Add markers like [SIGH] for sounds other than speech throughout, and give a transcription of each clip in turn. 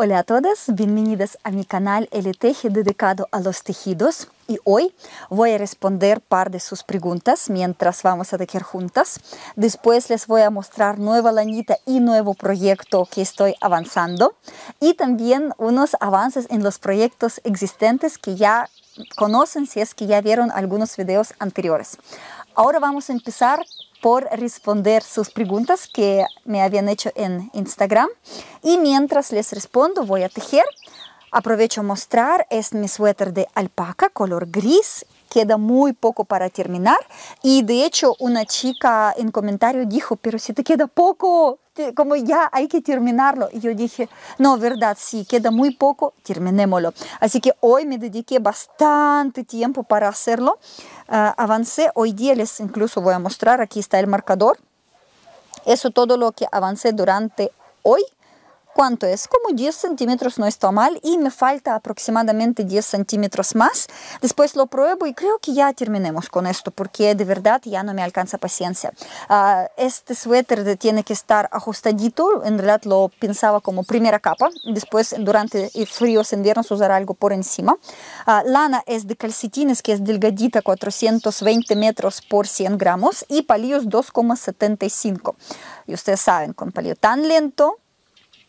Hola a todas bienvenidos a mi canal El dedicado a los tejidos y hoy voy a responder par de sus preguntas mientras vamos a tejer juntas. Después les voy a mostrar nueva lanita y nuevo proyecto que estoy avanzando y también unos avances en los proyectos existentes que ya conocen si es que ya vieron algunos videos anteriores. Ahora vamos a empezar por responder sus preguntas que me habían hecho en Instagram. Y mientras les respondo, voy a tejer. Aprovecho mostrar, es mi suéter de alpaca color gris queda muy poco para terminar. Y de hecho, una chica en comentario dijo, pero si te queda poco, como ya hay que terminarlo. Y yo dije, no, verdad, sí, queda muy poco, terminémoslo. Así que hoy me dediqué bastante tiempo para hacerlo. Ah, avancé, hoy día les incluso voy a mostrar, aquí está el marcador. Eso todo lo que avancé durante hoy. ¿Cuánto es? Como 10 centímetros no está mal y me falta aproximadamente 10 centímetros más. Después lo pruebo y creo que ya terminemos con esto porque de verdad ya no me alcanza paciencia. Ah, este suéter tiene que estar ajustadito. En realidad lo pensaba como primera capa. Después durante fríos inviernos usar algo por encima. Ah, lana es de calcetines que es delgadita 420 metros por 100 gramos y palillos 2,75. Y ustedes saben, con palillo tan lento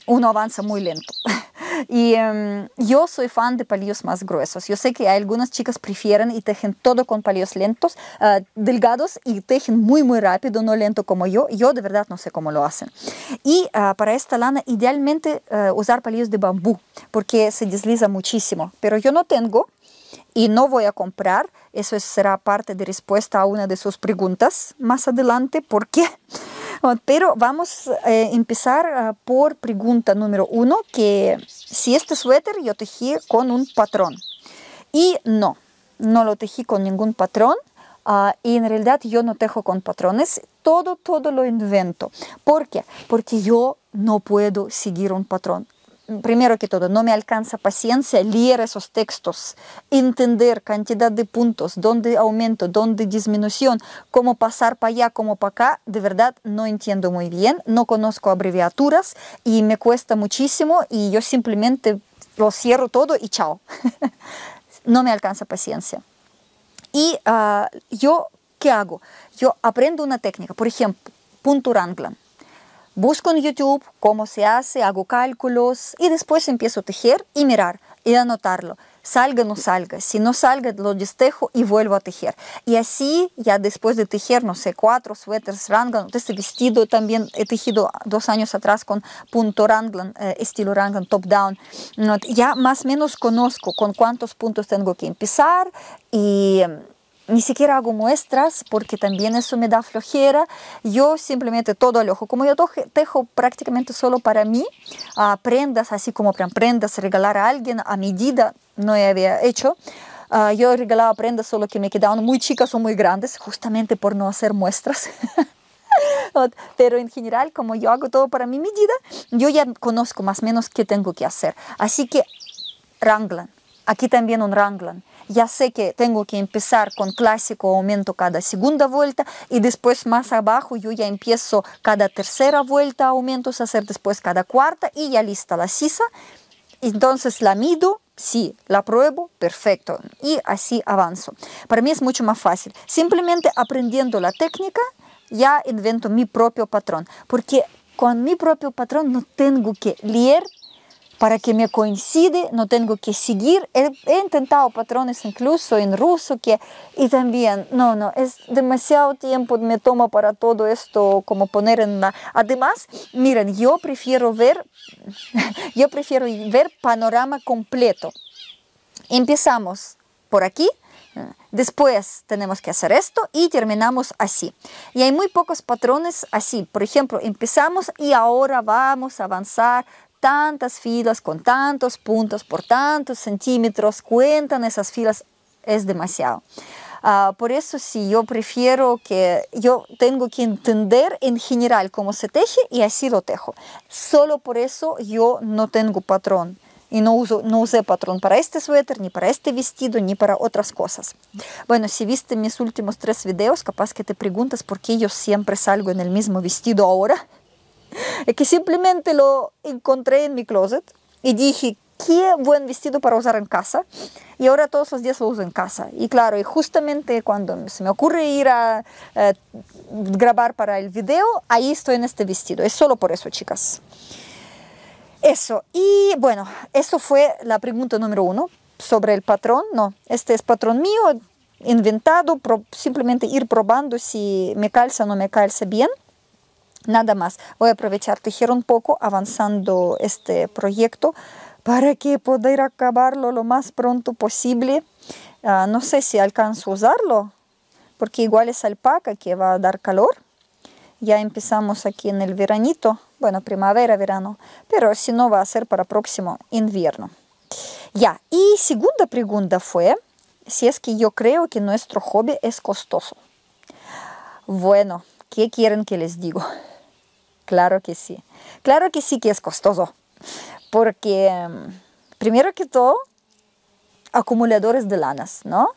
uno avanza muy lento. [LAUGHS] Y em, yo soy fan de palillos más gruesos. Yo sé que algunas chicas prefieren y tejen todo con palillos lentos, ah, delgados y tejen muy muy rápido, no lento como yo. Yo de verdad no sé cómo lo hacen. Y ah, para esta lana idealmente ah, usar palillos de bambú porque se desliza muchísimo. Pero yo no tengo y no voy a comprar. Eso será parte de respuesta a una de sus preguntas más adelante ¿Por qué? Ah, pero vamos a eh, empezar ah, por pregunta número uno, que si este suéter yo tejí con un patrón. Y no, no lo tejí con ningún patrón. y ah, en realidad yo no tejo con patrones, todo, todo lo invento. ¿Por qué? Porque yo no puedo seguir un patrón primero que todo, no me alcanza paciencia leer esos textos, entender cantidad de puntos, dónde aumento, dónde disminución, cómo pasar para allá, cómo para acá, de verdad no entiendo muy bien, no conozco abreviaturas y me cuesta muchísimo y yo simplemente lo cierro todo y chao. [LAUGHS] no me alcanza paciencia. Y ah, yo, ¿qué hago? Yo aprendo una técnica, por ejemplo, punto Ranglan busco en YouTube cómo se hace, hago cálculos y después empiezo a tejer y mirar y anotarlo. Salga o no salga. Si no salga, lo destejo y vuelvo a tejer. Y así, ya después de tejer, no sé, cuatro suéteres Rangland, este vestido también he tejido dos años atrás con punto Ranglan, eh, estilo Ranglan top-down. Ya más o menos conozco con cuántos puntos tengo que empezar y em, ni siquiera hago muestras porque también eso me da flojera. Yo simplemente todo al ojo. Como yo tejo prácticamente solo para mí, ah, prendas, así como prendas, regalar a alguien a medida, no había hecho. Ah, yo regalaba prendas solo que me quedaban muy chicas o muy grandes, justamente por no hacer muestras. [LAUGHS] Pero en general, como yo hago todo para mi medida, yo ya conozco más o menos qué tengo que hacer. Así que, Ranglan. Aquí también un Ranglan ya sé que tengo que empezar con clásico aumento cada segunda vuelta y después más abajo yo ya empiezo cada tercera vuelta aumentos, hacer después cada cuarta y ya lista la sisa. Entonces la mido, sí, la pruebo, perfecto. Y así avanzo. Para mí es mucho más fácil. Simplemente aprendiendo la técnica ya invento mi propio patrón. Porque con mi propio patrón no tengo que leer para que me coincide, no tengo que seguir. He, intentado patrones incluso en ruso que, y también, no, no, es demasiado tiempo me toma para todo esto como poner en la... Además, miren, yo prefiero ver, [LAUGHS] yo prefiero ver panorama completo. Empezamos por aquí, Después tenemos que hacer esto y terminamos así. Y hay muy pocos patrones así. Por ejemplo, empezamos y ahora vamos a avanzar tantas filas, con tantos puntos, por tantos centímetros, cuentan esas filas, es demasiado. Ah, por eso si yo prefiero que yo tengo que entender en general cómo se teje y así lo tejo. Solo por eso yo no tengo patrón y no, uso, no usé patrón para este suéter, ni para este vestido, ni para otras cosas. Bueno, si viste mis últimos tres videos, capaz que te preguntas por qué yo siempre salgo en el mismo vestido ahora que simplemente lo encontré en mi closet y dije, qué buen vestido para usar en casa. Y ahora todos los días lo uso en casa. Y claro, y justamente cuando se me ocurre ir a eh, grabar para el video, ahí estoy en este vestido. Es solo por eso, chicas. Eso. Y bueno, eso fue la pregunta número uno sobre el patrón. No, este es patrón mío, inventado, simplemente ir probando si me calza o no me calza bien. Nada más, voy a aprovechar tejer un poco avanzando este proyecto para que poder acabarlo lo más pronto posible. Ah, no sé si alcanzo a usarlo, porque igual es alpaca que va a dar calor. Ya empezamos aquí en el veranito, bueno, primavera, verano, pero si no va a ser para próximo invierno. Ya, y segunda pregunta fue si es que yo creo que nuestro hobby es costoso. Bueno, ¿qué quieren que les digo? Claro que sí. Claro que sí que es costoso. Porque, em, primero que todo, acumuladores de lanas, ¿no?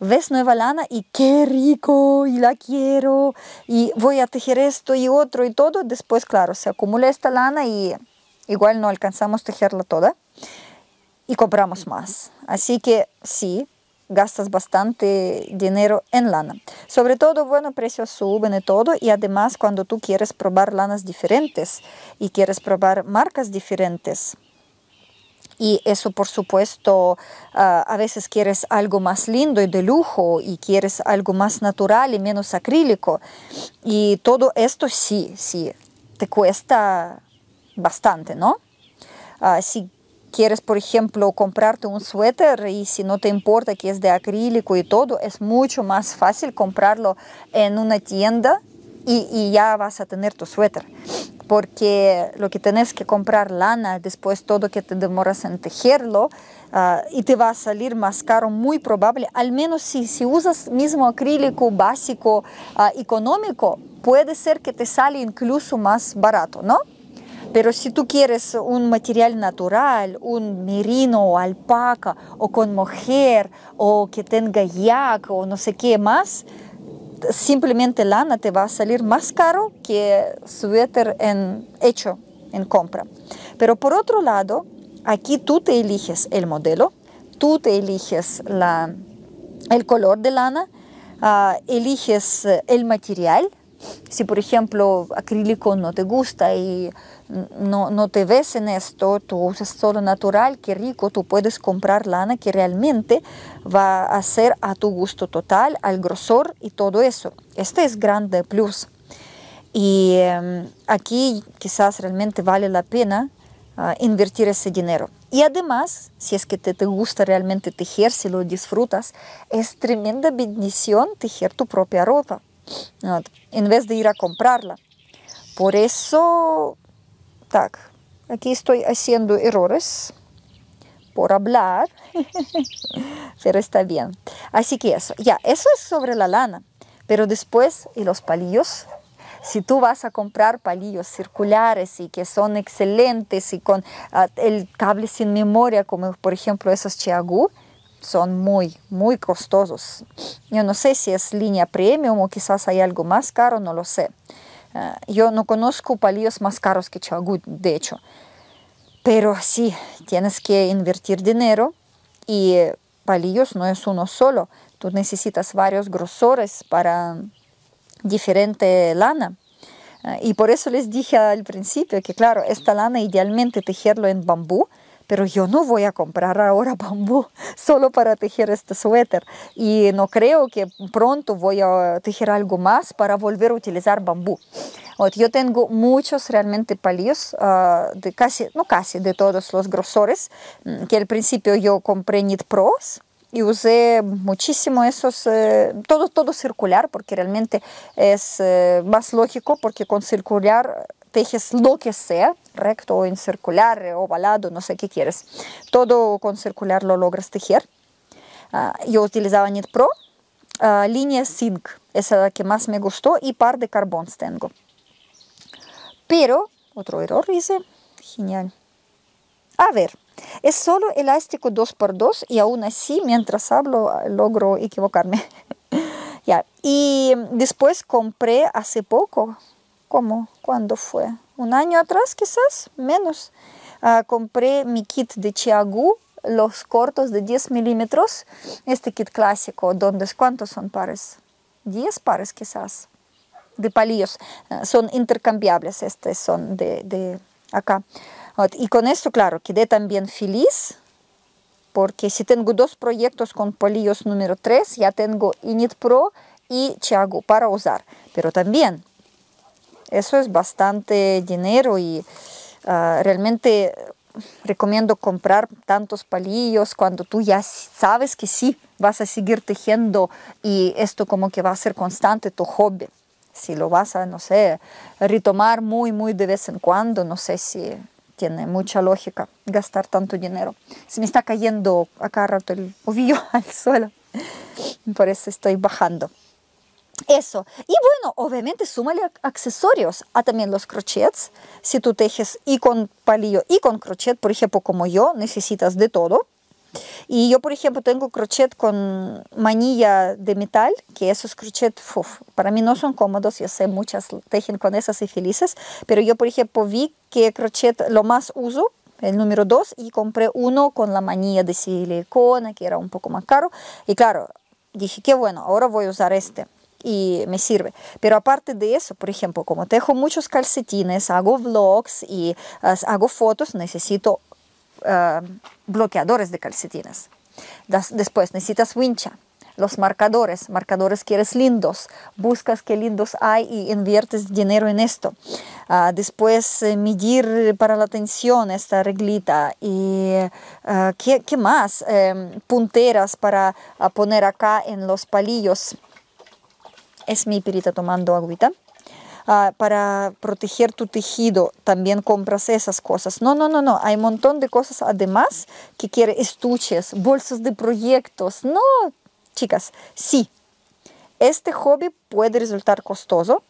Ves nueva lana y qué rico, y la quiero, y voy a tejer esto y otro y todo. Después, claro, se acumula esta lana y igual no alcanzamos a tejerla toda y compramos más. Así que sí, gastas bastante dinero en lana. Sobre todo, bueno, precios suben y todo. Y además, cuando tú quieres probar lanas diferentes y quieres probar marcas diferentes, y eso por supuesto ah, a veces quieres algo más lindo y de lujo y quieres algo más natural y menos acrílico y todo esto sí, sí, te cuesta bastante, ¿no? así ah, quieres, por ejemplo, comprarte un suéter y si no te importa que es de acrílico y todo, es mucho más fácil comprarlo en una tienda y, ya vas a tener tu suéter. Porque lo que tienes que comprar lana, después todo que te demoras en tejerlo, ah, y te va a salir más caro, muy probable, al menos si, usas mismo acrílico básico ah, económico, puede ser que te sale incluso más barato, ¿no? Pero si tú quieres un material natural, un merino o alpaca, o con mujer, o que tenga yak o no sé qué más, simplemente lana te va a salir más caro que suéter en, hecho en compra. Pero por otro lado, aquí tú te eliges el modelo, tú te eliges la, el color de lana, ah, eliges el material, si, por ejemplo, acrílico no te gusta y no, te ves en esto, tú usas solo natural, qué rico, tú puedes comprar lana que realmente va a ser a tu gusto total, al grosor y todo eso. Este es grande plus. Y em, aquí quizás realmente vale la pena ah, invertir ese dinero. Y además, si es que te, te, gusta realmente tejer, si lo disfrutas, es tremenda bendición tejer tu propia ropa en vez de ir a comprarla. Por eso, ¿Tak? aquí estoy haciendo errores por hablar, [LAUGHS] pero está bien. Así que eso, ya, eso es sobre la lana, pero después, y los palillos, si tú vas a comprar palillos circulares y que son excelentes y con ah, el cable sin memoria, como por ejemplo esos Chiagú, son muy, muy costosos. Yo no sé si es línea premium o quizás hay algo más caro, no lo sé. Ah, yo no conozco palillos más caros que Chagut, de hecho. Pero sí, tienes que invertir dinero y eh, palillos no es uno solo. Tú necesitas varios grosores para diferente lana. Ah, y por eso les dije al principio que, claro, esta lana idealmente tejerlo en bambú, pero yo no voy a comprar ahora [LAUGHS] bambú solo para tejer este suéter y no creo que pronto voy a tejer algo más para volver a utilizar bambú. Yo tengo muchos realmente palillos, ah, de casi, no casi, de todos los grosores, mm, que al principio yo compré Knit Pros, y usé muchísimo esos, eh, todo, todo circular, porque realmente es eh, más lógico, porque con circular tejes lo que sea, recto o en circular, eh, ovalado, no sé qué quieres. Todo con circular lo logras tejer. Ah, yo utilizaba Knit Pro, ah, línea Zinc, esa la que más me gustó, y par de carbón tengo. Pero, otro error hice, genial. A ver, es solo elástico 2x2 y aún así, mientras hablo, logro equivocarme. [LAUGHS] ya. Y después compré hace poco, ¿Cómo? ¿Cuándo fue un año atrás quizás menos ah, compré mi kit de Chiagu, los cortos de 10 milímetros este kit clásico donde cuántos son pares 10 pares quizás de palillos ah, son intercambiables estos son de, de acá ah, y con esto claro quedé también feliz porque si tengo dos proyectos con palillos número 3 ya tengo init pro y Chiago para usar pero también eso es bastante dinero y ah, realmente recomiendo comprar tantos palillos cuando tú ya sabes que sí, vas a seguir tejiendo y esto como que va a ser constante tu hobby. Si lo vas a, no sé, retomar muy, muy de vez en cuando, no sé si tiene mucha lógica gastar tanto dinero. Se me está cayendo acá rato el ovillo [LAUGHS] al suelo, por eso estoy bajando. Eso. Y bueno, obviamente súmale accesorios a ah, también los crochets. Si tú tejes y con palillo y con crochet, por ejemplo, como yo, necesitas de todo. Y yo, por ejemplo, tengo crochet con manilla de metal, que esos crochet, uf, para mí no son cómodos, yo sé, muchas tejen con esas y felices, pero yo, por ejemplo, vi que crochet lo más uso el número 2 y compré uno con la manilla de silicona que era un poco más caro y claro dije que bueno ahora voy a usar este y me sirve. Pero aparte de eso, por ejemplo, como tejo muchos calcetines, hago vlogs y hago fotos, necesito ah, bloqueadores de calcetines. después necesitas wincha, los marcadores, marcadores que eres lindos, buscas qué lindos hay y inviertes dinero en esto. Ah, después eh, medir para la tensión esta reglita y ah, ¿qué, ¿qué, más, em, punteras para poner acá en los palillos es mi pirita tomando agüita. Ah, para proteger tu tejido también compras esas cosas. No, no, no, no. Hay un montón de cosas además que quiere estuches, bolsas de proyectos. No, chicas, sí. Este hobby puede resultar costoso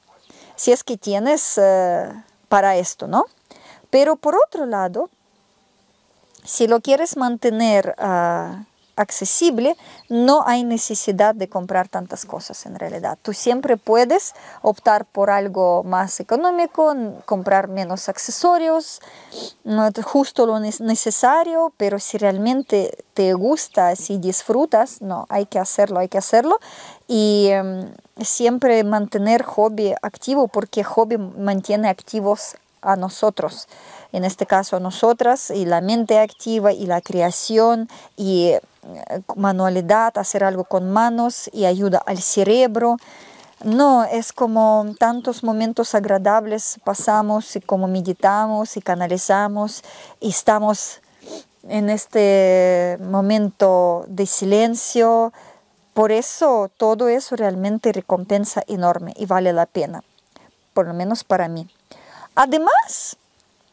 si es que tienes eh, para esto, ¿no? Pero por otro lado, si lo quieres mantener ah, accesible, no hay necesidad de comprar tantas cosas en realidad. Tú siempre puedes optar por algo más económico, comprar menos accesorios, justo lo necesario, pero si realmente te gusta, si disfrutas, no, hay que hacerlo, hay que hacerlo. Y em, siempre mantener hobby activo porque hobby mantiene activos a nosotros, en este caso a nosotras, y la mente activa y la creación y manualidad, hacer algo con manos y ayuda al cerebro. No, es como tantos momentos agradables pasamos y como meditamos y canalizamos y estamos en este momento de silencio. Por eso todo eso realmente recompensa enorme y vale la pena, por lo menos para mí. Además,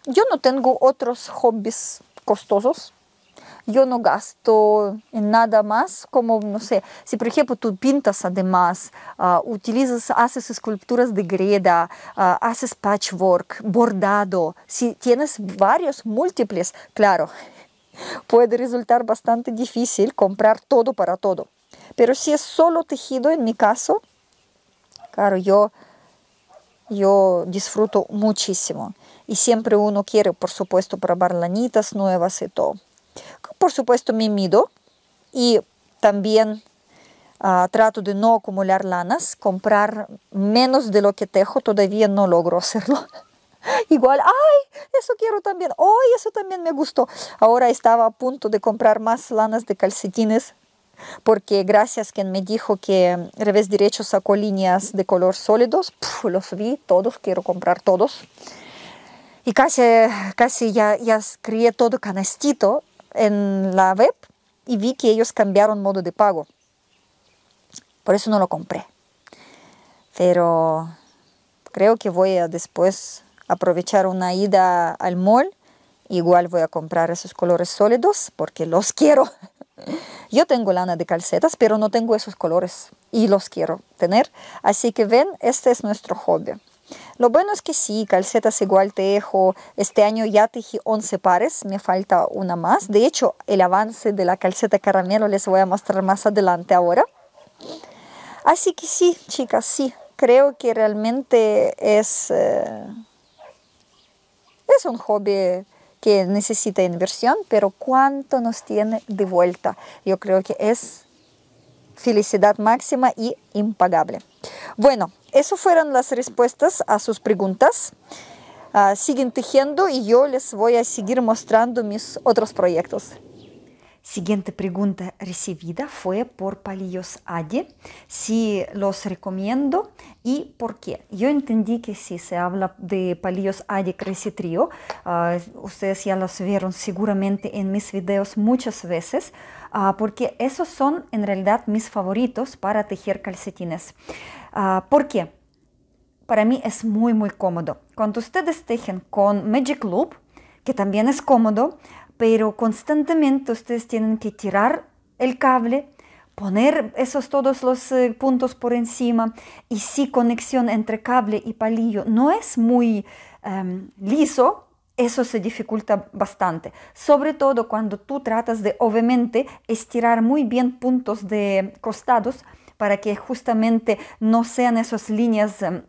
yo no tengo otros hobbies costosos yo no gasto en nada más, como, no sé, si por ejemplo tú pintas además, ah, utilizas, haces esculturas de greda, ah, haces patchwork, bordado, si tienes varios múltiples, claro, [LAUGHS] puede resultar bastante difícil comprar todo para todo. Pero si es solo tejido, en mi caso, claro, yo, yo disfruto muchísimo. Y siempre uno quiere, por supuesto, probar lanitas nuevas y todo. Por supuesto, me mido y también ah, trato de no acumular lanas, comprar menos de lo que tejo, todavía no logro hacerlo. [LAUGHS] Igual, ay, eso quiero también, hoy eso también me gustó. Ahora estaba a punto de comprar más lanas de calcetines porque gracias quien me dijo que revés derecho sacó líneas de color sólidos, los vi todos, quiero comprar todos. Y casi, casi ya, ya crié todo canastito en la web y vi que ellos cambiaron modo de pago. Por eso no lo compré. Pero creo que voy a después aprovechar una ida al mall. Igual voy a comprar esos colores sólidos porque los [LAUGHS] quiero. Yo tengo lana de calcetas, pero no tengo esos colores y los quiero tener. Así que ven, este es nuestro hobby. Lo bueno es que sí, calcetas igual tejo. Este año ya tejí 11 pares, me falta una más. De hecho, el avance de la calceta caramelo les voy a mostrar más adelante ahora. Así que sí, chicas, sí. Creo que realmente es, eh, es un hobby que necesita inversión, pero cuánto nos tiene de vuelta. Yo creo que es felicidad máxima y impagable. Bueno, eso fueron las respuestas a sus preguntas. Ah, siguen tejiendo y yo les voy a seguir mostrando mis otros proyectos. Siguiente pregunta recibida fue por Palillos Ade. si los recomiendo y por qué. Yo entendí que si se habla de Palillos Ade Crazy ah, ustedes ya los vieron seguramente en mis videos muchas veces, Ah, porque esos son en realidad mis favoritos para tejer calcetines. Ah, ¿Por qué? Para mí es muy muy cómodo. Cuando ustedes tejen con Magic Loop, que también es cómodo, pero constantemente ustedes tienen que tirar el cable, poner esos todos los eh, puntos por encima y si conexión entre cable y palillo no es muy em, liso, eso se dificulta bastante, sobre todo cuando tú tratas de, obviamente, estirar muy bien puntos de costados para que justamente no sean esas líneas em,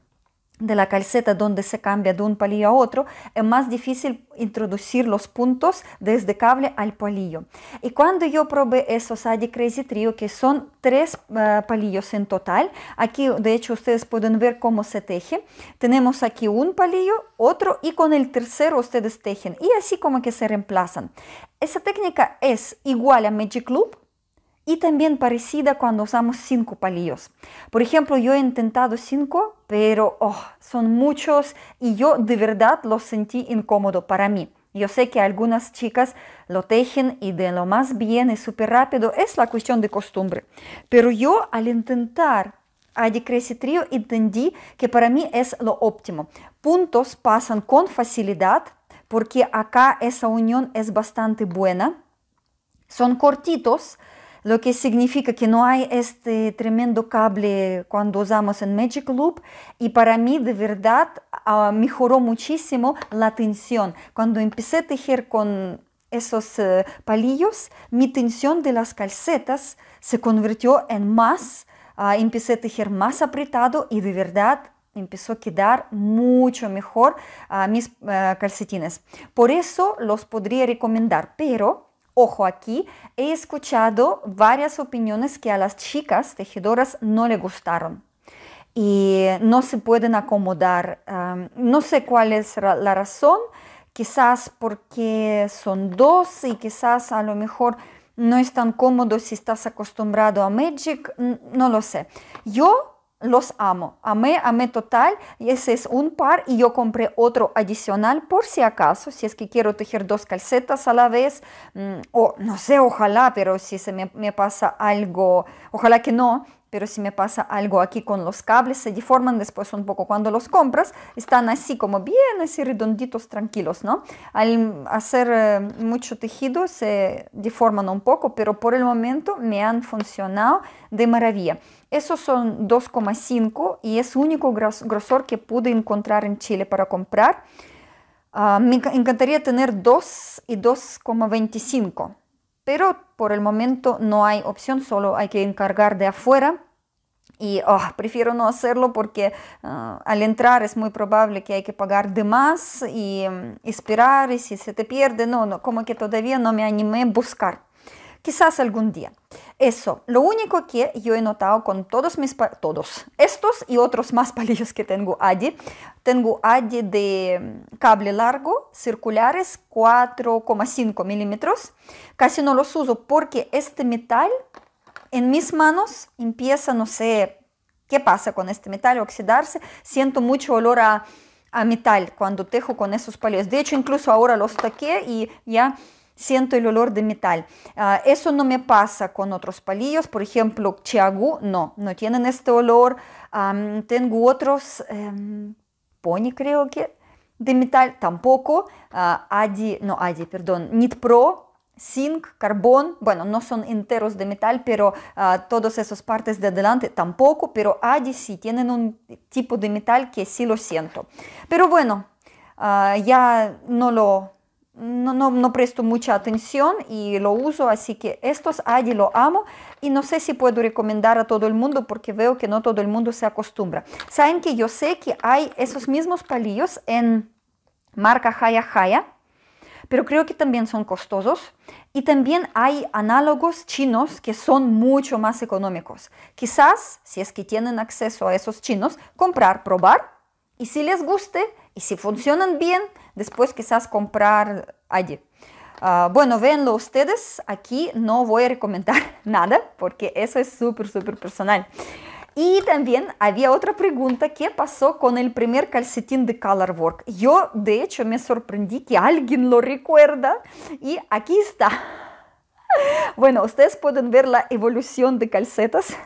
de la calceta donde se cambia de un palillo a otro, es más difícil introducir los puntos desde cable al palillo. Y cuando yo probé esos Adi Crazy Trio, que son tres eh, palillos en total, aquí de hecho ustedes pueden ver cómo se teje. Tenemos aquí un palillo, otro y con el tercero ustedes tejen y así como que se reemplazan. Esa técnica es igual a Magic Loop, y también parecida cuando usamos cinco palillos. Por ejemplo, yo he intentado cinco pero oh, son muchos y yo de verdad lo sentí incómodo para mí. Yo sé que algunas chicas lo tejen y de lo más bien y súper rápido, es la cuestión de costumbre. Pero yo al intentar a Crazy Trio entendí que para mí es lo óptimo. Puntos pasan con facilidad porque acá esa unión es bastante buena. Son cortitos, lo que significa que no hay este tremendo cable cuando usamos en Magic Loop y para mí de verdad ah, mejoró muchísimo la tensión. Cuando empecé a tejer con esos eh, palillos, mi tensión de las calcetas se convirtió en más, ah, empecé a tejer más apretado y de verdad empezó a quedar mucho mejor ah, mis calcetines. Por eso los podría recomendar, pero Ojo aquí, he escuchado varias opiniones que a las chicas tejedoras no le gustaron y no se pueden acomodar. no sé cuál es la razón, quizás porque son dos y quizás a lo mejor no es tan cómodo si estás acostumbrado a Magic, no lo sé. Yo los amo. Amé, amé total. ese es un par y yo compré otro adicional por si acaso, si es que quiero tejer dos calcetas a la vez. Mm, o no sé, ojalá, pero si se me pasa algo, ojalá que no, pero si me pasa algo aquí con los cables, se deforman después un poco cuando los compras, están así como bien, así redonditos, tranquilos, ¿no? Al hacer eh, mucho tejido se deforman un poco, pero por el momento me han funcionado de maravilla. Esos son 2,5 y es el único grosor que pude encontrar en Chile para comprar. Ah, me encantaría tener 2 y 2,25 pero por el momento no hay opción, solo hay que encargar de afuera. Y oh, prefiero no hacerlo porque ah, al entrar es muy probable que hay que pagar de más y mm, esperar y si se te pierde, no, no, como que todavía no me animé a buscar. Quizás algún día. Eso, lo único que yo he notado con todos mis, todos, estos y otros más [LAUGHS] palillos que tengo allí, tengo allí de mm, cable largo, circulares, 4,5 milímetros. Casi no los uso porque este metal en mis manos empieza, no sé, ¿qué pasa con este metal? Oxidarse, siento mucho olor a, metal cuando tejo con esos palillos. De hecho, incluso ahora los taqué y ya siento el olor de metal. Ah, eso no me pasa con otros palillos, por ejemplo, Chiagu, no, no tienen este olor. tengo otros, em, Pony creo que, de metal tampoco. Ah, Adi, no, Adi, perdón, Nit Pro, zinc, carbón, bueno, no son enteros de metal, pero ah, todas esas partes de adelante tampoco, pero ADI sí tienen un tipo de metal que sí lo siento. Pero bueno, ya no lo no, presto mucha atención y lo uso, así que estos allí lo amo y no sé si puedo recomendar a todo el mundo porque veo que no todo el mundo se acostumbra. Saben que yo sé que hay esos mismos palillos en marca Haya Haya, pero creo que también son costosos y también hay análogos chinos que son mucho más económicos. Quizás, si es que tienen acceso a esos chinos, comprar, probar y si les guste y si funcionan bien, después quizás comprar allí. Ah, bueno, véanlo ustedes, aquí no voy a recomendar [LAUGHS] nada porque eso es súper, súper personal. Y también había otra pregunta, ¿qué pasó con el primer calcetín de Colorwork? Yo, de hecho, me sorprendí que alguien lo recuerda y aquí está. [LAUGHS] Bueno, ustedes pueden ver la evolución de calcetas.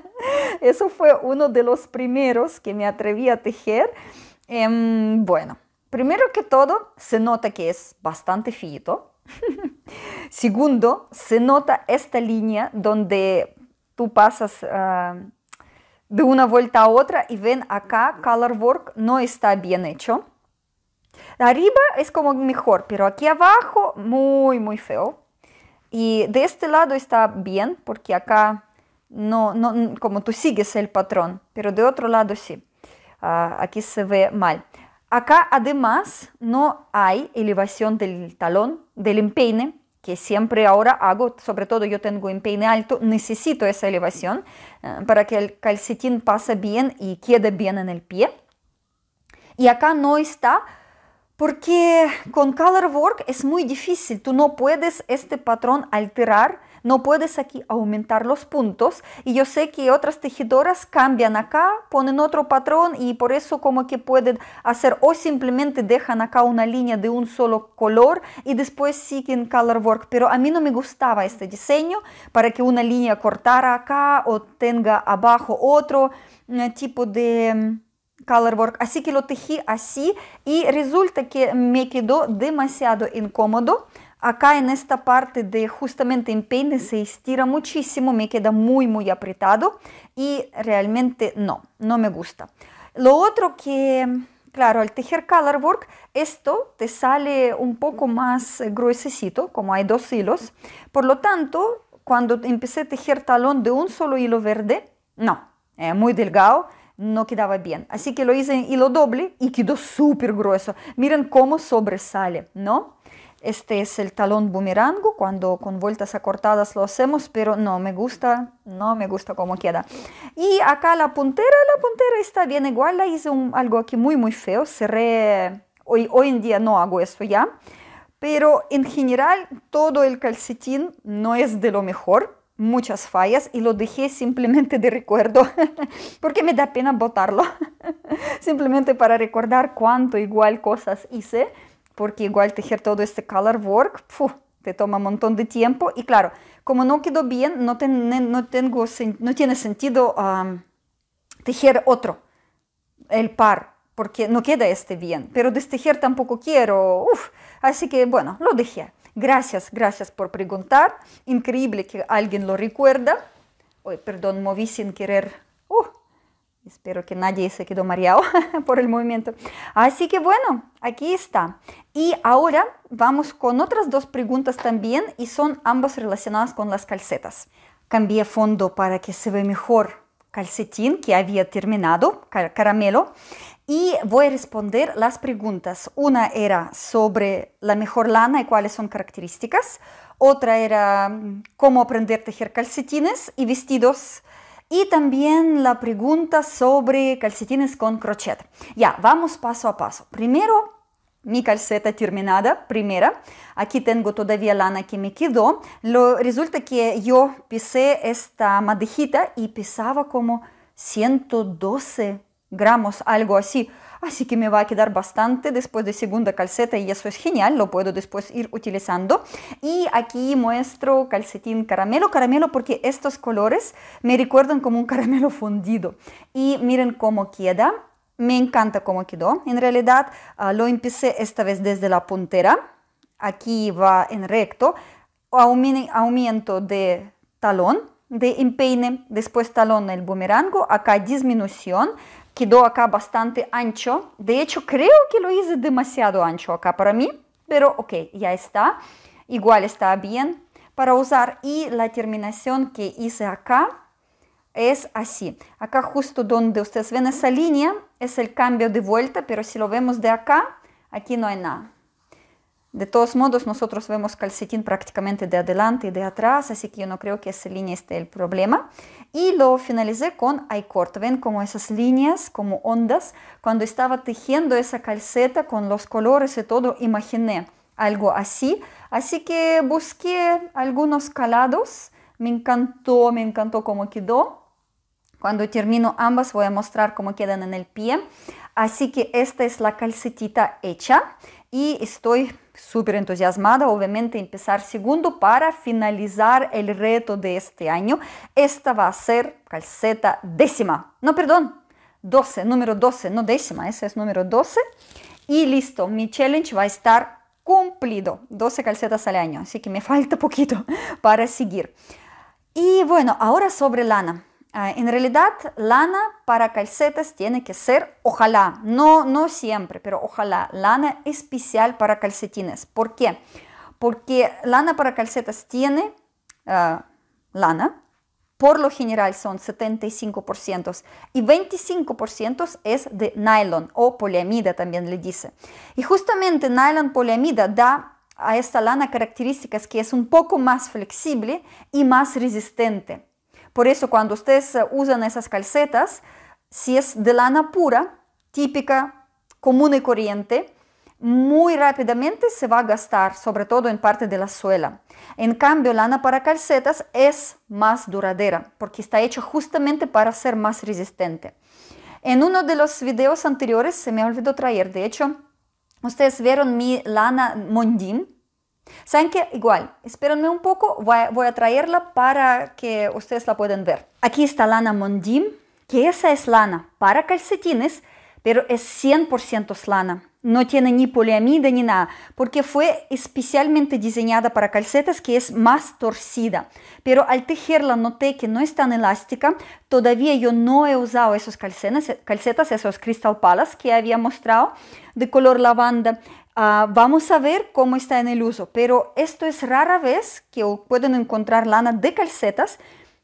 [LAUGHS] Eso fue uno de los primeros que me atreví a tejer. Em, bueno, primero que todo, se nota que es bastante fito. [LAUGHS] Segundo, se nota esta línea donde tú pasas ah, de una vuelta a otra y ven acá, color work no está bien hecho. Arriba es como mejor, pero aquí abajo muy, muy feo. Y de este lado está bien, porque acá no, como tú sigues el patrón, pero de otro lado sí. Ah, aquí se ve mal. Acá además no hay elevación del talón, del empeine, que siempre ahora hago, sobre todo yo tengo empeine alto, necesito esa elevación eh, para que el calcetín pase bien y quede bien en el pie. Y acá no está porque con color work es muy difícil, tú no puedes este patrón alterar no puedes aquí aumentar los puntos. Y yo sé que otras tejedoras cambian acá, ponen otro patrón y por eso como que pueden hacer o simplemente dejan acá una línea de un solo color y después siguen color work. Pero a mí no me gustaba este diseño para que una línea cortara acá o tenga abajo otro eh, tipo de mm, colorwork. Así que lo tejí así y resulta que me quedó demasiado incómodo acá en esta parte de justamente en se estira muchísimo, me queda muy muy apretado y realmente no, no me gusta. Lo otro que, claro, al tejer colorwork, esto te sale un poco más eh, gruesecito, como hay dos hilos, por lo tanto, cuando empecé a tejer talón de un solo hilo verde, no, es eh, muy delgado, no quedaba bien. Así que lo hice en hilo doble y quedó súper grueso. Miren cómo sobresale, ¿no? Este es el talón bumerango, cuando con vueltas acortadas lo hacemos, pero no me gusta, no me gusta cómo queda. Y acá la puntera, la puntera está bien igual, la hice algo aquí muy muy feo, cerré, hoy, hoy en día no hago esto ya, pero en general todo el calcetín no es de lo mejor, muchas fallas y lo dejé simplemente de recuerdo [LAUGHS] porque me da pena botarlo [LAUGHS] simplemente para recordar cuánto igual cosas hice porque igual tejer todo este color work te toma un montón de tiempo y claro, como no quedó bien, no, no, tengo, no tiene sentido tejer otro, el par, porque no queda este bien, pero destejer tampoco quiero, uf, así que bueno, lo dejé. Gracias, gracias por preguntar, increíble que alguien lo recuerda. Hoy, perdón, moví sin querer Espero que nadie se quedó mareado [LAUGHS] por el movimiento. Así que bueno, aquí está. Y ahora vamos con otras dos preguntas también y son ambas relacionadas con las calcetas. Cambié fondo para que se ve mejor calcetín que había terminado, caramelo, y voy a responder las preguntas. Una era sobre la mejor lana y cuáles son características. Otra era mm, cómo aprender a tejer calcetines y vestidos y también la pregunta sobre calcetines con crochet. Ya, vamos paso a paso. Primero, mi calceta terminada, primera. Aquí tengo todavía lana que me quedó. Lo, resulta que yo pisé esta madejita y pesaba como 112 gramos, algo así así que me va a quedar bastante después de segunda calceta y eso es genial, lo puedo después ir utilizando. Y aquí muestro calcetín caramelo, caramelo porque estos colores me recuerdan como un caramelo [LAUGHS] fundido. Y miren cómo queda, me encanta cómo quedó. En realidad ah, lo empecé esta vez desde la puntera, aquí va en recto, aumento de talón de empeine, después talón el bumerango, acá disminución, quedó acá bastante ancho, de hecho creo que lo hice demasiado ancho acá para mí, pero ok, ya está, igual está bien para usar y la terminación que hice acá es así, acá justo donde ustedes ven esa línea es el cambio de vuelta, pero si lo vemos de acá, aquí no hay nada. De todos modos, nosotros vemos calcetín prácticamente de adelante y de atrás, así que yo no creo que esa línea esté el problema. Y lo finalicé con I-Corte. Ven como esas líneas, como ondas, cuando estaba tejiendo esa calceta con los colores y todo, imaginé algo así. Así que busqué algunos calados, me encantó, me encantó cómo quedó. Cuando termino ambas voy a mostrar cómo quedan en el pie. Así que esta es la calcetita hecha y estoy súper entusiasmada, obviamente, empezar segundo para finalizar el reto de este año. Esta va a ser calceta décima, no, perdón, 12, número 12, no décima, ese es número 12. Y listo, mi challenge va a estar cumplido, 12 calcetas al año, así que me falta poquito [LAUGHS] para seguir. Y bueno, ahora sobre lana. Ah, en realidad, lana para calcetas tiene que ser, ojalá, no, no siempre, pero ojalá, lana especial para calcetines. ¿Por qué? Porque lana para calcetas tiene ah, lana, por lo general son 75% y 25% es de nylon o poliamida también le dice. Y justamente nylon poliamida da a esta lana características que es un poco más flexible y más resistente por eso cuando ustedes eh, usan esas calcetas, si es de lana pura, típica, común y corriente, muy rápidamente se va a gastar, sobre todo en parte de la suela. En cambio, lana para calcetas es más duradera porque está hecha justamente para ser más resistente. En uno de los videos anteriores se me olvidó traer, de hecho, ustedes vieron mi lana mondín, Saben que igual, espérenme un poco, voy a, traerla para que ustedes la puedan ver. Aquí está lana mondim, que esa es lana para calcetines, pero es 100% lana. No tiene ni poliamida ni nada, porque fue especialmente diseñada para calcetas que es más torcida. Pero al tejerla noté que no es tan elástica. Todavía yo no he usado esos calcetas, calcetas esos Crystal Palace que había mostrado de color lavanda, Ah, vamos a ver cómo está en el uso, pero esto es rara vez que pueden encontrar lana de calcetas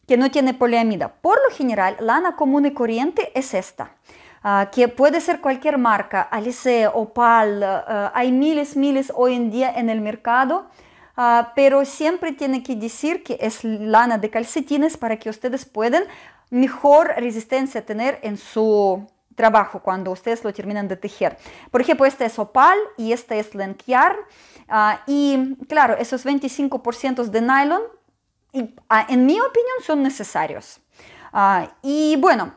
que no tiene poliamida. Por lo general, lana común y corriente es esta, ah, que puede ser cualquier marca, Alice, Opal, ah, hay miles, miles hoy en día en el mercado, pero siempre tiene que decir que es lana de calcetines para que ustedes puedan mejor resistencia tener en su trabajo cuando ustedes lo terminan de tejer. Por ejemplo, este es opal y este es lenquear. Ah, y claro, esos 25% de nylon, y, ah, en mi opinión, son necesarios. Ah, y bueno,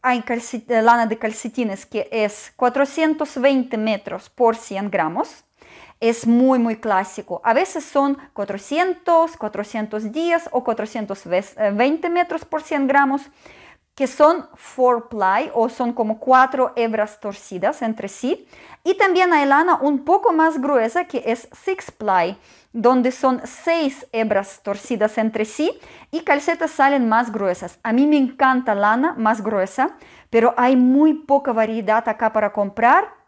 hay eh, lana de calcetines que es 420 metros por 100 gramos. Es muy, muy clásico. A veces son 400, 410 o 420 metros por 100 gramos que son four ply o son como cuatro hebras torcidas entre sí. Y también hay lana un poco más gruesa que es six ply, donde son seis hebras torcidas entre sí y calcetas salen más gruesas. A mí me encanta lana más gruesa, pero hay muy poca variedad acá para comprar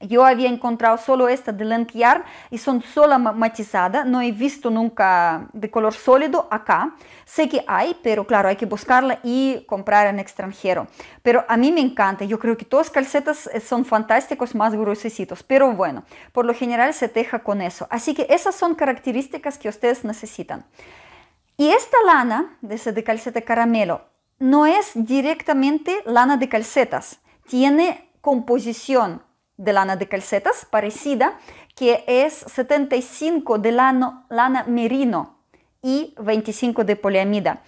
yo había encontrado solo esta de YARN y son sola matizada, no he visto nunca de color sólido acá. Sé que hay, pero claro, hay que buscarla y comprar en extranjero. Pero a mí me encanta, yo creo que todas calcetas eh, son fantásticos, más gruesas. pero bueno, por lo general se teja con eso. Así que esas son características que ustedes necesitan. Y esta lana, ese de calceta caramelo, no es directamente lana de calcetas, tiene composición, de lana de calcetas parecida, que es 75 de lano, lana merino y 25 de poliamida.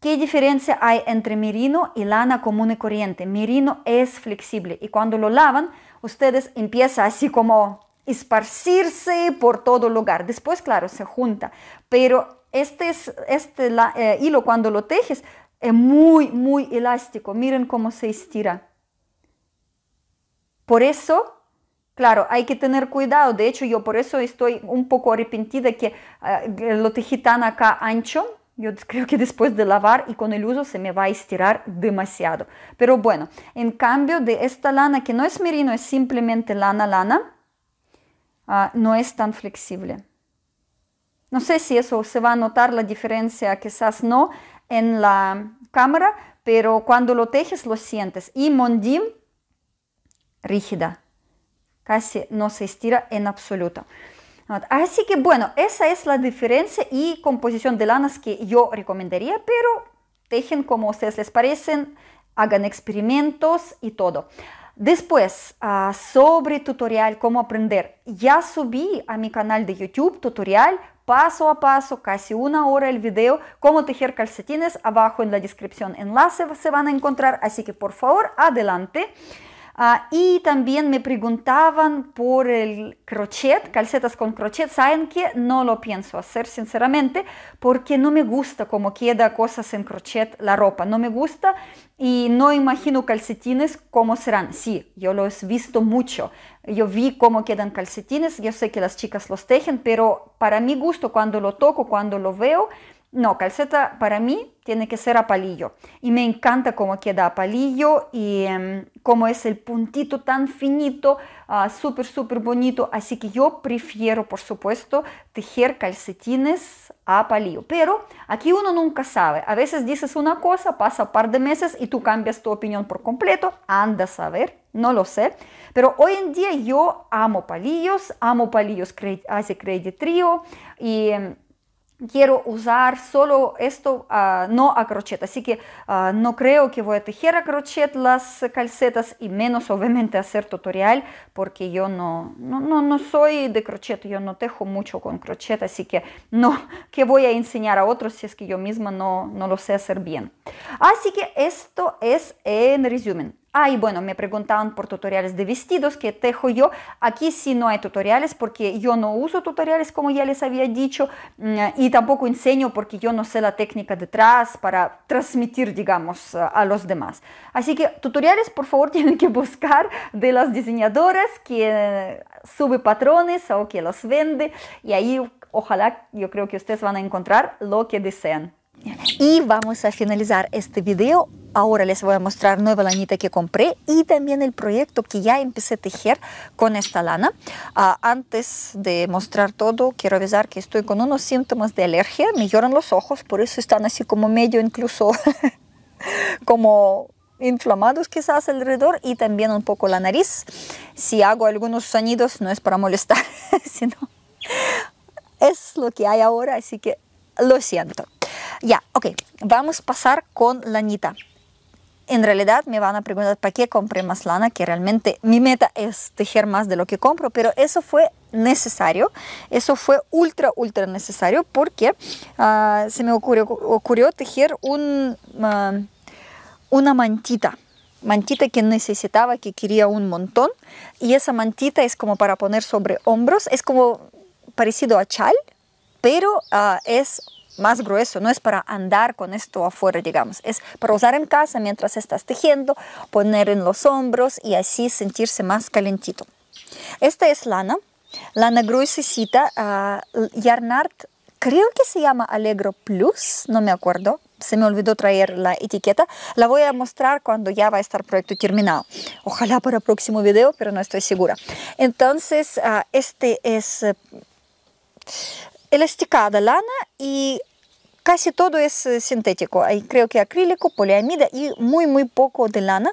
¿Qué diferencia hay entre merino y lana común y corriente? Merino es flexible y cuando lo lavan, ustedes empieza así como esparcirse por todo lugar. Después, claro, se junta, pero este, es, este eh, hilo cuando lo tejes es muy, muy elástico. Miren cómo se estira. Por eso, claro, hay que tener cuidado. De hecho, yo por eso estoy un poco arrepentida que lo lo tan acá ancho. Yo [LAUGHS] creo que después de lavar y con el uso se me va a estirar demasiado. Pero bueno, en cambio de esta lana que no es merino, es simplemente lana, lana, ah, no es tan flexible. No sé si eso se va a notar la diferencia, quizás no en la cámara, pero cuando lo tejes lo sientes. Y Mondim rígida, casi no se estira en absoluto. Así que bueno, esa es la diferencia y composición de lanas que yo recomendaría, pero dejen como a ustedes les parecen, hagan experimentos y todo. Después, ah, sobre tutorial cómo aprender, ya subí a mi canal de YouTube tutorial paso a paso, casi una hora el video, cómo tejer calcetines, abajo en la descripción enlace se van a encontrar, así que por favor, adelante. Ah, y también me preguntaban por el crochet, calcetas con crochet. Saben que no lo pienso hacer, sinceramente, porque no me gusta cómo queda cosas en crochet la ropa. No me gusta y no imagino calcetines cómo serán. Sí, yo los he visto mucho. Yo vi cómo quedan calcetines. Yo sé que las chicas los tejen, pero para mi gusto, cuando lo toco, cuando lo veo, no, calceta para mí tiene que ser a palillo. Y me encanta cómo queda a palillo y em, cómo es el puntito tan finito, ah, súper, súper bonito. Así que yo prefiero, por supuesto, tejer calcetines a palillo. Pero aquí uno nunca sabe. A veces dices una cosa, pasa un par de meses y tú cambias tu opinión por completo. Anda a saber, no lo sé. Pero hoy en día yo amo palillos, amo palillos hace Credit Trio y... Em, quiero usar solo esto, ah, no a crochet. Así que ah, no creo que voy a tejer a crochet las calcetas y menos [LAUGHS] obviamente hacer tutorial porque yo no, no, no, soy de crochet, yo no tejo mucho con crochet, así que [LAUGHS] no, que voy a enseñar a otros si es que yo misma no, no lo sé hacer bien. Así que esto es en resumen. Ah, y bueno, me preguntaban por tutoriales de vestidos que tejo yo. Aquí sí no hay tutoriales porque yo no uso tutoriales como ya les había dicho mm, y tampoco enseño porque yo no sé la técnica detrás para transmitir, digamos, a los demás. Así que tutoriales por favor [LAUGHS] tienen que buscar de las diseñadoras que eh, sube patrones o que los vende y ahí ojalá yo creo que ustedes van a encontrar lo que desean. Y vamos a finalizar este video Ahora les voy a mostrar nueva lanita que compré y también el proyecto que ya empecé a tejer con esta lana. Ah, antes de mostrar todo, quiero avisar que estoy con unos síntomas de alergia. Me lloran los ojos, por eso están así como medio incluso [LAUGHS] como inflamados quizás alrededor y también un poco la nariz. Si hago algunos sonidos no es para molestar, [LAUGHS] sino es lo que hay ahora, así que lo siento. Ya, ok, vamos a pasar con la en realidad me van a preguntar para qué compré más lana, que realmente mi meta es tejer más de lo que compro, pero eso fue necesario, eso fue ultra, ultra necesario porque ah, se me ocurrió, tejer un, ah, una mantita mantita que necesitaba, que quería un montón y esa mantita es como para poner sobre hombros, es como parecido a chal, pero ah, es más grueso, no es para andar con esto afuera, digamos, es para usar en casa mientras estás tejiendo, poner en los hombros y así sentirse más calentito. Esta es lana, lana gruesa. Ah, Yarnart, creo que se llama Allegro Plus, no me acuerdo, se me olvidó traer la etiqueta, la voy a mostrar cuando ya va a estar proyecto terminado. Ojalá para el próximo video, pero no estoy segura. Entonces, ah, este es... Eh, elasticada lana y casi todo es sintético. Hay creo que acrílico, poliamida y muy, muy poco de lana.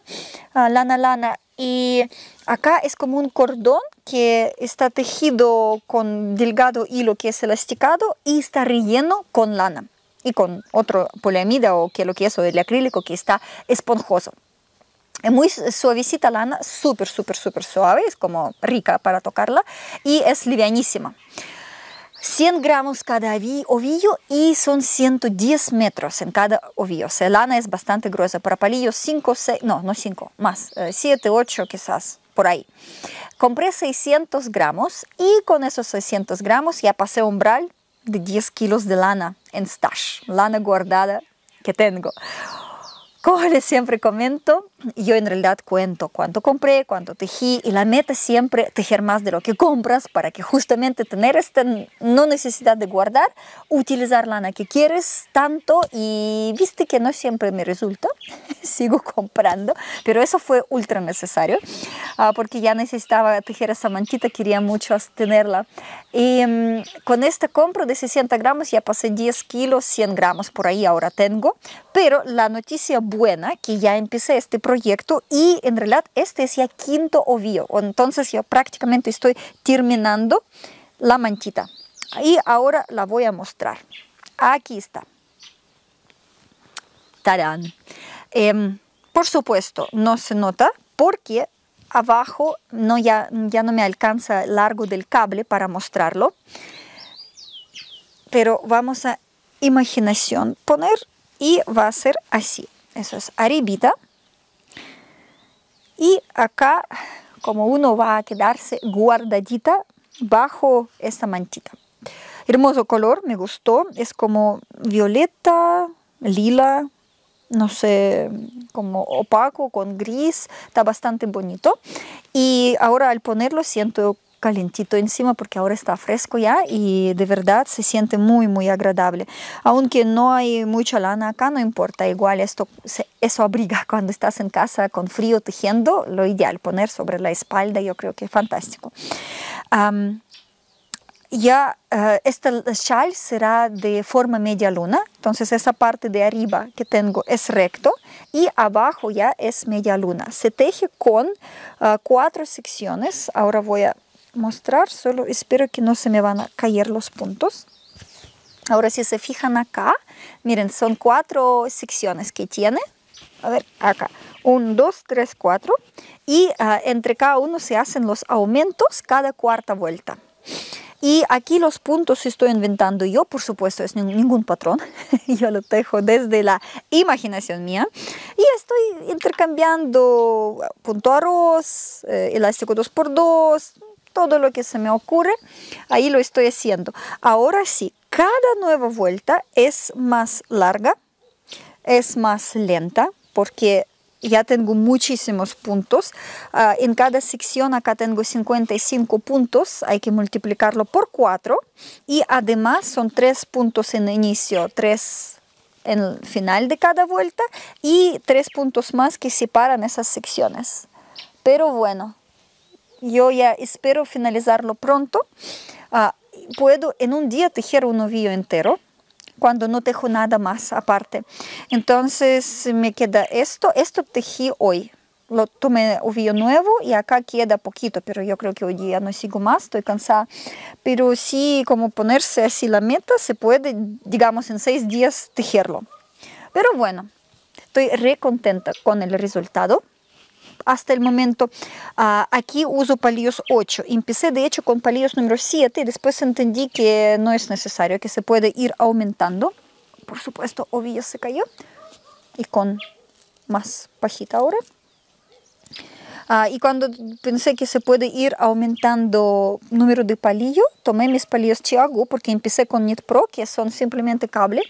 lana, lana. Y acá es como un cordón que está tejido con delgado hilo que es elasticado y está relleno con lana y con otro poliamida o que lo que es o el acrílico que está esponjoso. Es muy suavecita lana, súper, súper, súper suave, es como rica para tocarla y es livianísima. 100 gramos cada ovillo y son 110 metros en cada ovillo. O sea, lana es bastante gruesa. Para palillos 5, 6, no, no 5, más, 7, 8 quizás, por ahí. Compré 600 gramos y con esos 600 gramos ya pasé umbral de 10 kilos de lana en stash, lana guardada que tengo. Como les siempre comento, yo en realidad cuento cuánto compré, cuánto tejí y la meta siempre tejer más de lo que compras para que justamente tener esta no necesidad de guardar, utilizar lana que quieres tanto y viste que no siempre me resulta, [LAUGHS] sigo comprando, pero eso fue ultra necesario ah, porque ya necesitaba tejer esa mantita, quería mucho tenerla. Y mm, con esta compra de 60 gramos ya pasé 10 kilos, 100 gramos por ahí ahora tengo, pero la noticia buena que ya empecé este proyecto y en realidad este es ya quinto ovillo, entonces yo prácticamente estoy terminando la mantita y ahora la voy a mostrar. Aquí está. Tarán. Em, por supuesto, no se nota porque abajo no, ya, ya no me alcanza el largo del cable para mostrarlo. Pero vamos a imaginación poner y va a ser así. Eso es arribita. Y acá, como uno va a quedarse guardadita bajo esta manchita Hermoso color, me gustó. Es como violeta, lila, no sé, como opaco con gris, está bastante bonito. Y ahora al ponerlo siento calentito encima porque ahora está fresco ya y de verdad se siente muy muy agradable. Aunque no hay mucha lana acá, no importa, igual esto eso abriga [LAUGHS] cuando estás en casa con frío tejiendo, lo ideal poner sobre la espalda, yo creo que es fantástico. ya eh, este chal será de forma media luna, entonces esa parte de arriba que tengo es recto y abajo ya es media luna. Se teje con eh, cuatro secciones, ahora voy a mostrar, solo espero que no se me van a caer los puntos. Ahora si se fijan acá, miren, son cuatro secciones que tiene. A ver, acá. 1, 2, 3, 4. Y ah, entre cada uno se hacen los aumentos cada cuarta vuelta. Y aquí los puntos estoy inventando yo, por supuesto, es ningún patrón. [LAUGHS] yo lo tejo desde la imaginación mía. Y estoy intercambiando ah, punto arroz, eh, elástico 2x2, todo lo que se me ocurre, ahí lo estoy haciendo. Ahora sí, cada nueva vuelta es más larga, es más lenta, porque ya tengo muchísimos puntos. Ah, en cada sección acá tengo 55 puntos, hay que multiplicarlo por 4 y además son 3 puntos en el inicio, 3 en el final de cada vuelta y 3 puntos más que separan esas secciones. Pero bueno, yo ya espero finalizarlo pronto. Ah, puedo en un día tejer un ovillo entero cuando no tejo nada más aparte. Entonces me queda esto, esto tejí hoy. Lo tomé ovillo nuevo y acá queda poquito, pero yo creo que hoy ya no sigo más, estoy cansada. Pero sí, como ponerse así la meta, se puede, digamos, en seis días tejerlo. Pero bueno, estoy re contenta con el resultado hasta el momento. Ah, aquí uso palillos 8. Empecé de hecho con palillos número 7 y después entendí que no es necesario, que se puede ir aumentando. Por supuesto, ovillo se cayó y con más pajita ahora. Ah, y cuando pensé que se puede ir aumentando número de palillo, tomé mis palillos Chiago porque empecé con Knit Pro, que son simplemente cable,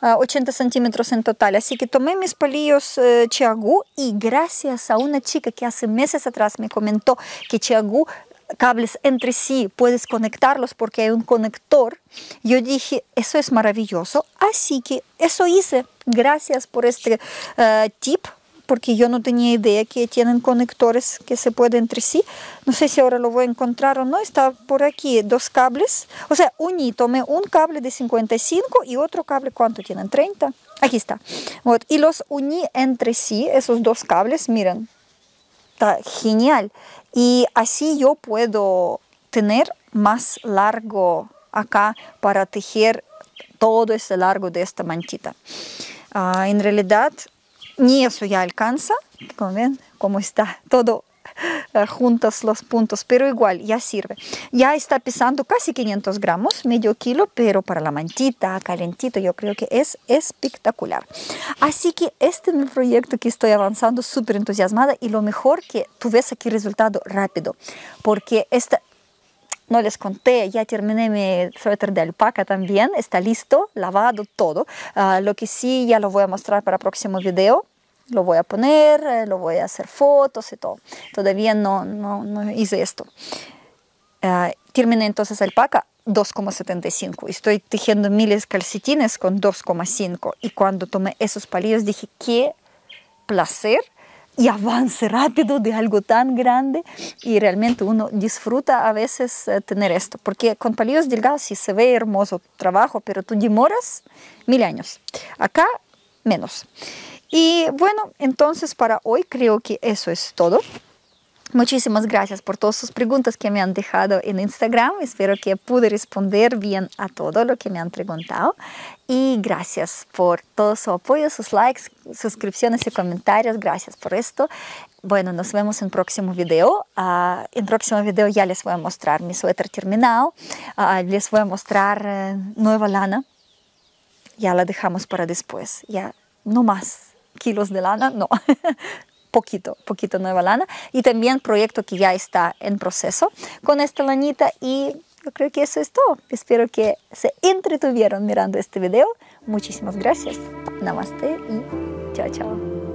80 ah, centímetros en total. Así que tomé mis palillos eh, Chiagu y gracias a una chica que hace meses atrás me comentó que Chiago cables entre sí, puedes conectarlos porque hay un conector. Yo dije, eso es maravilloso. Así que eso hice. Gracias por este eh, tip porque yo no tenía idea que tienen conectores que se pueden entre sí. No sé si ahora lo voy a encontrar o no. Está por aquí dos cables. O sea, uní, tomé un cable de 55 y otro cable, ¿cuánto tienen? 30. Aquí está. Y los uní entre sí, esos dos cables. Miren, está genial. Y así yo puedo tener más largo acá para tejer todo ese largo de esta manchita. Ah, en realidad eso ya alcanza, como ven, como está todo eh, juntos los puntos, pero igual ya sirve. Ya está pesando casi 500 gramos, medio kilo, pero para la mantita, calentito, yo creo que es espectacular. Así que este es mi proyecto que estoy avanzando, súper entusiasmada y lo mejor que tú ves aquí resultado rápido, porque esta, no les conté, ya terminé mi suéter de alpaca también, está listo, lavado todo. Ah, lo que sí ya lo voy a mostrar para próximo video. Lo voy a poner, eh, lo voy a hacer fotos y todo. Todavía no, no, hice esto. Ah, terminé entonces alpaca 2,75. Estoy tejiendo miles calcetines con 2,5. Y cuando tomé esos palillos dije, qué placer y avance rápido de algo tan grande y realmente uno disfruta a veces eh, tener esto, porque con palillos delgados sí se ve hermoso trabajo, pero tú demoras mil años, acá menos. Y bueno, entonces para hoy creo que eso es todo. Muchísimas gracias por todas sus preguntas que me han dejado en Instagram. Espero que pude responder bien a todo lo que me han preguntado. Y gracias por todo su apoyo, sus likes, suscripciones y comentarios. Gracias por esto. Bueno, nos vemos en próximo video. Ah, en próximo video ya les voy a mostrar mi suéter terminal, ah, les voy a mostrar eh, nueva lana. Ya la dejamos para después. Ya no más kilos de lana, no. [LAUGHS] poquito, poquito nueva lana y también proyecto que ya está en proceso con esta lanita y yo creo que eso es todo. Espero que se entretuvieron mirando este video. Muchísimas gracias. Namaste y chao, chao.